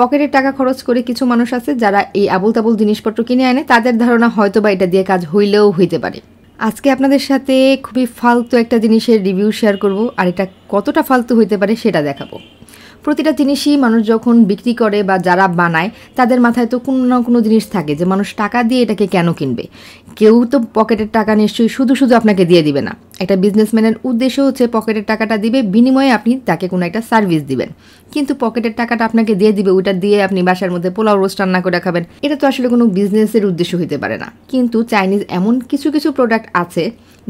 পকেটের টাকা খরচ করে কিছু মানুষ আছে যারা এই আবুল তাবুল জিনিসপত্র কিনে আনে তাদের ধারণা হয়তো বা এটা দিয়ে কাজ হইলেও হইতে পারে আজকে আপনাদের সাথে খুবই ফালতু একটা জিনিসের রিভিউ শেয়ার করব আর এটা কতটা ফালতু হইতে পারে সেটা দেখাবো প্রতিটা জিনিসই মানুষ যখন বিক্রি করে বা যারা বানায় তাদের মাথায় তো কোনো না কোনো জিনিস থাকে যে মানুষ টাকা দিয়ে এটাকে কেন কিনবে কেউ তো পকেটের টাকা নিশ্চয়ই শুধু শুধু আপনাকে দিয়ে দিবে না একটা বিজনেসম্যানের উদ্দেশ্য হচ্ছে পকেটের টাকাটা দিবে বিনিময়ে আপনি তাকে কোনো একটা সার্ভিস দিবেন কিন্তু পকেটের টাকাটা আপনাকে দিয়ে দিবে ওইটা দিয়ে আপনি বাসার মধ্যে পোলাও রোস্ট রান্না করে খাবেন এটা তো আসলে কোনো বিজনেসের উদ্দেশ্য হতে পারে না কিন্তু চাইনিজ এমন কিছু কিছু প্রোডাক্ট আছে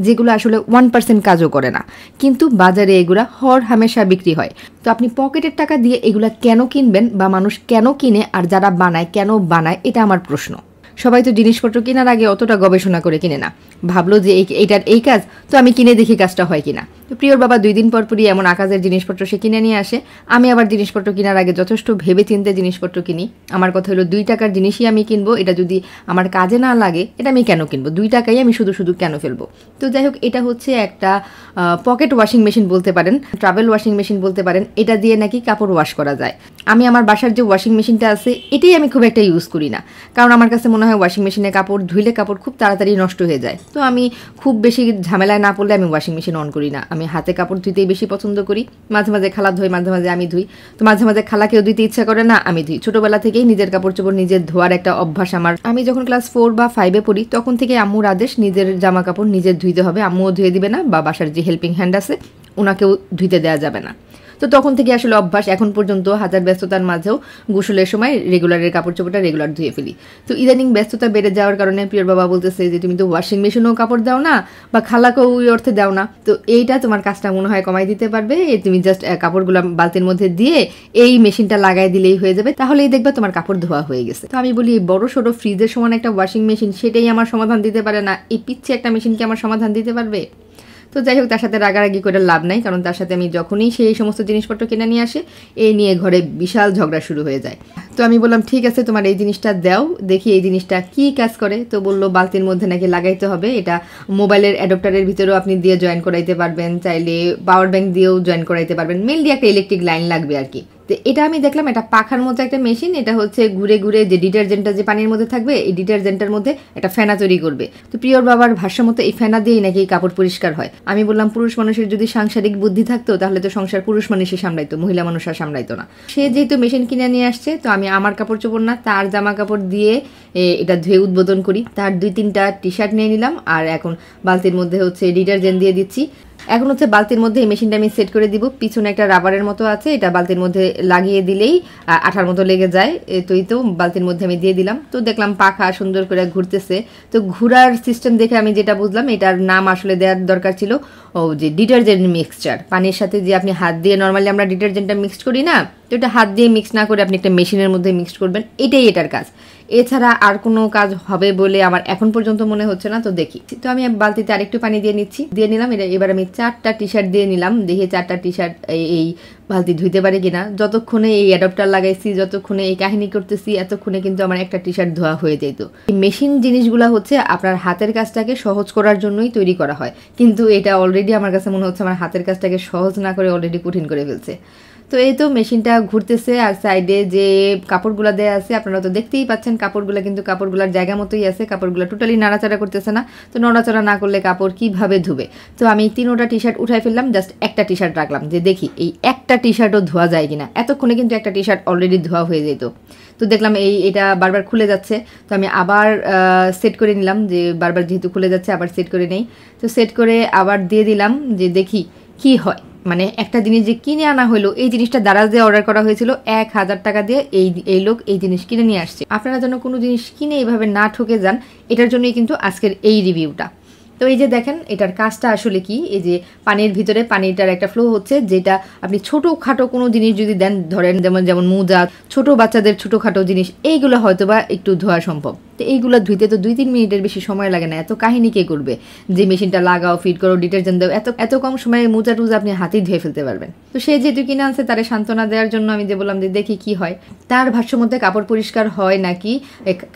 যেগুলো আসলে ওয়ান পার্সেন্ট কাজও করে না কিন্তু বাজারে এগুলা হর হামেশা বিক্রি হয় তো আপনি পকেটের টাকা দিয়ে এগুলা কেন কিনবেন বা মানুষ কেন কিনে আর যারা বানায় কেন বানায় এটা আমার প্রশ্ন সবাই তো জিনিসপত্র কেনার আগে অতটা গবেষণা করে কিনে না ভাবলো যে এইটার এই কাজ তো আমি কিনে দেখি কাজটা হয় কিনা তো প্রিয়র বাবা দুই দিন পরপরই এমন আকাশের জিনিসপত্র সে কিনে নিয়ে আসে আমি আবার জিনিসপত্র কেনার আগে যথেষ্ট ভেবে চিনতে জিনিসপত্র কিনি আমার কথা হলো দুই টাকার জিনিসই আমি কিনবো এটা যদি আমার কাজে না লাগে এটা আমি কেন কিনবো দুই টাকাই আমি শুধু শুধু কেন ফেলবো তো যাই হোক এটা হচ্ছে একটা পকেট ওয়াশিং মেশিন বলতে পারেন ট্রাভেল ওয়াশিং মেশিন বলতে পারেন এটা দিয়ে নাকি কাপড় ওয়াশ করা যায় আমি আমার বাসার যে ওয়াশিং মেশিনটা আছে এটাই আমি খুব একটা ইউজ করি না কারণ আমার কাছে মনে হয় ওয়াশিং মেশিনে কাপড় ধুইলে কাপড় খুব তাড়াতাড়ি নষ্ট হয়ে যায় তো আমি খুব বেশি ঝামেলায় না পড়লে আমি ওয়াশিং মেশিন অন করি না আমি হাতে কাপড় ধুইতেই বেশি পছন্দ করি মাঝে মাঝে খালা ধুই মাঝে মাঝে আমি ধুই তো মাঝে মাঝে খালা কেউ ধুইতে ইচ্ছা করে না আমি ধুই ছোটবেলা থেকেই নিজের কাপড় চোপড় নিজের ধোয়ার একটা অভ্যাস আমার আমি যখন ক্লাস ফোর বা ফাইভে পড়ি তখন থেকে আম্মুর আদেশ নিজের জামা কাপড় নিজের ধুইতে হবে আম্মুও ধুয়ে দিবে না বা বাসার যে হেল্পিং হ্যান্ড আছে ওনাকেও ধুইতে দেওয়া যাবে না তো তখন থেকে আসলে অভ্যাস এখন পর্যন্ত হাজার ব্যস্ততার মাঝেও গোসলের সময় রেগুলারের কাপড় চোপড়টা রেগুলার ধুয়ে ফেলি তো ইদানিং ব্যস্ততা বেড়ে যাওয়ার কারণে প্রিয়র বাবা বলতেছে যে তুমি তো ওয়াশিং মেশিনেও কাপড় দাও না বা খালাকেও ওই অর্থে দাও না তো এইটা তোমার কাজটা মনে হয় কমাই দিতে পারবে তুমি জাস্ট কাপড়গুলো বালতির মধ্যে দিয়ে এই মেশিনটা লাগাই দিলেই হয়ে যাবে তাহলেই দেখবে তোমার কাপড় ধোয়া হয়ে গেছে তো আমি বলি বড় সড়ো ফ্রিজের সমান একটা ওয়াশিং মেশিন সেটাই আমার সমাধান দিতে পারে না এই পিচ্ছে একটা মেশিনকে আমার সমাধান দিতে পারবে তো যাই হোক তার সাথে রাগারাগি করে লাভ নাই কারণ তার সাথে আমি যখনই সেই সমস্ত জিনিসপত্র কিনে নিয়ে আসে এই নিয়ে ঘরে বিশাল ঝগড়া শুরু হয়ে যায় তো আমি বললাম ঠিক আছে তোমার এই জিনিসটা দাও দেখি এই জিনিসটা কি কাজ করে তো বললো বালতির মধ্যে নাকি লাগাইতে হবে এটা মোবাইলের অ্যাডপ্টারের ভিতরেও আপনি দিয়ে জয়েন করাইতে পারবেন চাইলে পাওয়ার ব্যাংক দিয়েও জয়েন করাইতে পারবেন মেনলি একটা ইলেকট্রিক লাইন লাগবে আর কি তো এটা আমি দেখলাম এটা পাখার মধ্যে একটা মেশিন এটা হচ্ছে ঘুরে ঘুরে যে ডিটারজেন্টটা যে পানির মধ্যে থাকবে এই ডিটারজেন্টের মধ্যে একটা ফেনা তৈরি করবে তো প্রিয়র বাবার ভাষ্য মতো এই ফেনা দিয়েই নাকি কাপড় পরিষ্কার হয় আমি বললাম পুরুষ মানুষের যদি সাংসারিক বুদ্ধি থাকতো তাহলে তো সংসার পুরুষ মানুষই সামলাইতো মহিলা মানুষ আর সামলাইতো না সে যেহেতু মেশিন কিনে নিয়ে আসছে তো আমি আমার কাপড় চোপড় না তার জামা কাপড় দিয়ে এটা ধুয়ে উদ্বোধন করি তার দুই তিনটা টি শার্ট নিয়ে নিলাম আর এখন বালতির মধ্যে হচ্ছে ডিটারজেন্ট দিয়ে দিচ্ছি এখন হচ্ছে বালতির মধ্যে এই মেশিনটা আমি সেট করে দিব পিছনে একটা রাবারের মতো আছে এটা বালতির মধ্যে লাগিয়ে দিলেই আঠার মতো লেগে যায় তো এই তো বালতির মধ্যে আমি দিয়ে দিলাম তো দেখলাম পাখা সুন্দর করে ঘুরতেছে তো ঘুরার সিস্টেম দেখে আমি যেটা বুঝলাম এটার নাম আসলে দেওয়ার দরকার ছিল ও যে ডিটারজেন্ট মিক্সচার পানির সাথে যে আপনি হাত দিয়ে নর্মালি আমরা ডিটারজেন্টটা মিক্সড করি না তো এটা হাত দিয়ে মিক্স না করে আপনি একটা মেশিনের মধ্যে মিক্স করবেন এটাই এটার কাজ এছাড়া আর কোনো কাজ হবে বলে আমার এখন পর্যন্ত মনে হচ্ছে না তো দেখি তো আমি বালতিতে আরেকটু পানি দিয়ে নিচ্ছি দিয়ে নিলাম এটা এবার আমি চারটা টি শার্ট দিয়ে নিলাম দেখি চারটা টি শার্ট এই বালতি ধুইতে পারি কিনা যতক্ষণে এই অ্যাডপ্টার লাগাইছি যতক্ষণে এই কাহিনী করতেছি এতক্ষণে কিন্তু আমার একটা টি শার্ট ধোয়া হয়ে যেত এই মেশিন জিনিসগুলো হচ্ছে আপনার হাতের কাজটাকে সহজ করার জন্যই তৈরি করা হয় কিন্তু এটা অলরেডি আমার কাছে মনে হচ্ছে আমার হাতের কাজটাকে সহজ না করে অলরেডি কঠিন করে ফেলছে তো এই তো মেশিনটা ঘুরতেছে আর সাইডে যে কাপড়গুলো দেওয়া আছে আপনারা তো দেখতেই পাচ্ছেন কাপড়গুলো কিন্তু কাপড়গুলোর জায়গা মতোই আছে কাপড়গুলো টোটালি নাড়াচাড়া করতেছে না তো নড়াচড়া না করলে কাপড় কিভাবে ধুবে তো আমি তিনোটা টি শার্ট উঠাই ফেললাম জাস্ট একটা টি শার্ট রাখলাম যে দেখি এই একটা টি শার্টও ধোয়া যায় কিনা এতক্ষণে কিন্তু একটা টি শার্ট অলরেডি ধোয়া হয়ে যেত তো দেখলাম এই এটা বারবার খুলে যাচ্ছে তো আমি আবার সেট করে নিলাম যে বারবার যেহেতু খুলে যাচ্ছে আবার সেট করে নেই তো সেট করে আবার দিয়ে দিলাম যে দেখি কি হয় মানে একটা জিনিস যে কিনে আনা হলো এই জিনিসটা দারাজ দিয়ে অর্ডার করা হয়েছিল এক হাজার টাকা দিয়ে এই এই লোক এই জিনিস কিনে নিয়ে আসছে আপনারা যেন কোনো জিনিস কিনে এইভাবে না ঠকে যান এটার জন্যই কিন্তু আজকের এই রিভিউটা তো এই যে দেখেন এটার কাজটা আসলে কি এই যে পানির ভিতরে পানিটার একটা ফ্লো হচ্ছে যেটা আপনি খাটো কোনো জিনিস যদি দেন ধরেন যেমন যেমন মোজা ছোটো বাচ্চাদের ছোটো খাটো জিনিস এইগুলো হয়তো বা একটু ধোয়া সম্ভব তো এইগুলো ধুইতে তো দুই তিন মিনিটের বেশি সময় লাগে না এত কাহিনী কে করবে যে মেশিনটা লাগাও ফিট করো ডিটারজেন্ট দাও এত এত কম সময়ে মোজা টুজা আপনি হাতেই ধুয়ে ফেলতে পারবেন তো সে যেহেতু কিনে আনছে তারে সান্ত্বনা দেওয়ার জন্য আমি যে বললাম যে দেখি কি হয় তার মধ্যে কাপড় পরিষ্কার হয় নাকি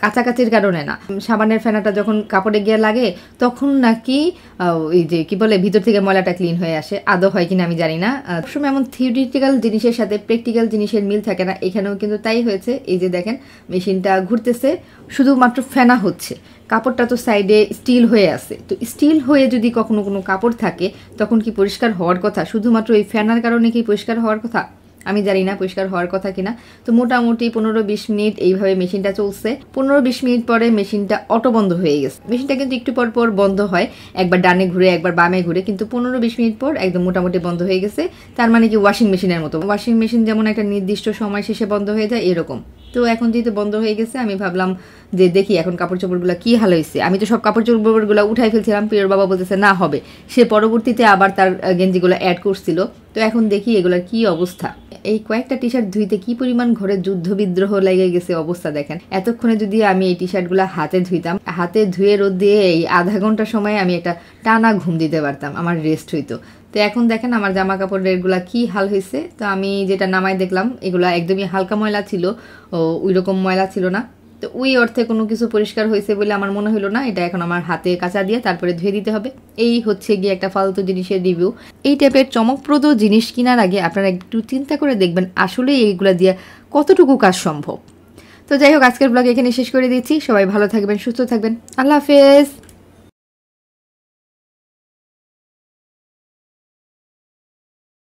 কাছাকাছির কারণে না সাবানের ফেনাটা যখন কাপড়ে গিয়ে লাগে তখন নাকি এই যে কি বলে ভিতর থেকে ময়লাটা ক্লিন হয়ে আসে আদৌ হয় কিনা আমি জানি না সবসময় এমন থিওরিটিক্যাল জিনিসের সাথে প্র্যাকটিক্যাল জিনিসের মিল থাকে না এখানেও কিন্তু তাই হয়েছে এই যে দেখেন মেশিনটা ঘুরতেছে শুধুমাত্র মাত্র ফেনা হচ্ছে কাপড়টা তো সাইডে স্টিল হয়ে আছে তো স্টিল হয়ে যদি কখনো কোনো কাপড় থাকে তখন কি পরিষ্কার হওয়ার কথা শুধুমাত্র এই ফ্যানার কারণে কি পরিষ্কার হওয়ার কথা আমি জানি না পরিষ্কার হওয়ার কথা কিনা তো মোটামুটি পনেরো বিশ মিনিট এইভাবে মেশিনটা চলছে পনেরো বিশ মিনিট পরে মেশিনটা অটো বন্ধ হয়ে গেছে মেশিনটা কিন্তু একটু পর পর বন্ধ হয় একবার ডানে ঘুরে একবার বামে ঘুরে কিন্তু পনেরো বিশ মিনিট পর একদম মোটামুটি বন্ধ হয়ে গেছে তার মানে কি ওয়াশিং মেশিনের মতো ওয়াশিং মেশিন যেমন একটা নির্দিষ্ট সময় শেষে বন্ধ হয়ে যায় এরকম তো এখন যেহেতু বন্ধ হয়ে গেছে আমি ভাবলাম যে দেখি এখন কাপড় চোপড়গুলো কী হাল হয়েছে আমি তো সব কাপড় চোপড়গুলো উঠাই ফেলছিলাম প্রিয়র বাবা বলতেছে না হবে সে পরবর্তীতে আবার তার গেঞ্জিগুলো অ্যাড করছিল তো এখন দেখি এগুলোর কি অবস্থা এই কয়েকটা টি শার্ট ধুইতে কি পরিমাণ ঘরে যুদ্ধ বিদ্রোহ লেগে গেছে অবস্থা দেখেন এতক্ষণে যদি আমি এই টি শার্টগুলো হাতে ধুইতাম হাতে ধুয়ে রোদ দিয়ে এই আধা ঘন্টা সময় আমি একটা টানা ঘুম দিতে পারতাম আমার রেস্ট হইতো তো এখন দেখেন আমার জামা কাপড়ের গুলা কি হাল হয়েছে তো আমি যেটা নামায় দেখলাম এগুলো একদমই হালকা ময়লা ছিল ও ওই রকম ময়লা ছিল না তো ওই অর্থে কোনো কিছু পরিষ্কার হয়েছে বলে আমার মনে হলো না এটা এখন আমার হাতে কাঁচা দিয়ে তারপরে ধুয়ে দিতে হবে এই হচ্ছে গিয়ে একটা ফালতু জিনিসের রিভিউ এই টাইপের চমকপ্রদ জিনিস কেনার আগে আপনারা একটু চিন্তা করে দেখবেন আসলে এইগুলা দিয়ে কতটুকু কাজ সম্ভব তো যাই হোক আজকের ব্লগ এখানে শেষ করে দিচ্ছি সবাই ভালো থাকবেন সুস্থ থাকবেন আল্লাহ হাফেজ